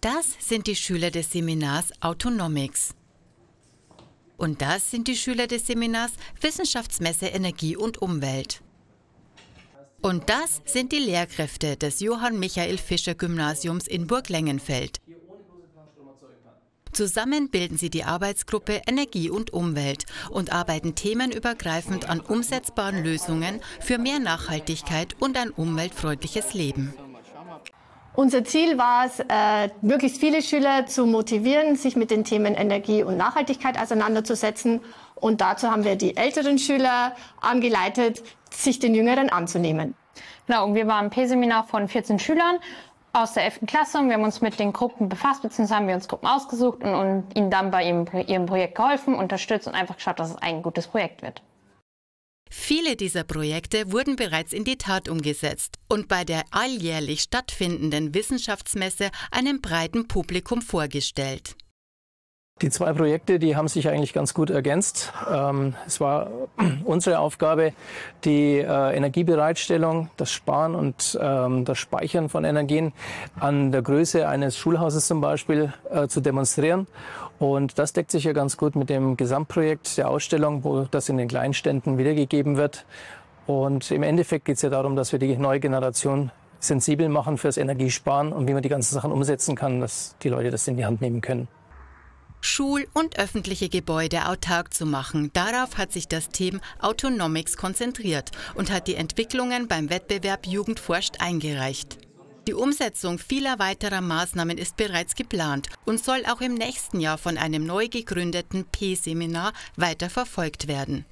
Das sind die Schüler des Seminars Autonomics. Und das sind die Schüler des Seminars Wissenschaftsmesse Energie und Umwelt. Und das sind die Lehrkräfte des Johann Michael Fischer Gymnasiums in Burglengenfeld. Zusammen bilden sie die Arbeitsgruppe Energie und Umwelt und arbeiten themenübergreifend an umsetzbaren Lösungen für mehr Nachhaltigkeit und ein umweltfreundliches Leben. Unser Ziel war es, äh, möglichst viele Schüler zu motivieren, sich mit den Themen Energie und Nachhaltigkeit auseinanderzusetzen. Und dazu haben wir die älteren Schüler angeleitet, sich den Jüngeren anzunehmen. Genau, und wir waren im P-Seminar von 14 Schülern aus der 11. Klasse und wir haben uns mit den Gruppen befasst, beziehungsweise haben wir uns Gruppen ausgesucht und, und ihnen dann bei ihrem, ihrem Projekt geholfen, unterstützt und einfach geschaut, dass es ein gutes Projekt wird. Viele dieser Projekte wurden bereits in die Tat umgesetzt und bei der alljährlich stattfindenden Wissenschaftsmesse einem breiten Publikum vorgestellt. Die zwei Projekte, die haben sich eigentlich ganz gut ergänzt. Ähm, es war unsere Aufgabe, die äh, Energiebereitstellung, das Sparen und ähm, das Speichern von Energien an der Größe eines Schulhauses zum Beispiel äh, zu demonstrieren. Und das deckt sich ja ganz gut mit dem Gesamtprojekt der Ausstellung, wo das in den Kleinständen wiedergegeben wird. Und im Endeffekt geht es ja darum, dass wir die neue Generation sensibel machen fürs Energiesparen und wie man die ganzen Sachen umsetzen kann, dass die Leute das in die Hand nehmen können. Schul- und öffentliche Gebäude autark zu machen. Darauf hat sich das Team Autonomics konzentriert und hat die Entwicklungen beim Wettbewerb Jugendforscht eingereicht. Die Umsetzung vieler weiterer Maßnahmen ist bereits geplant und soll auch im nächsten Jahr von einem neu gegründeten P-Seminar weiter verfolgt werden.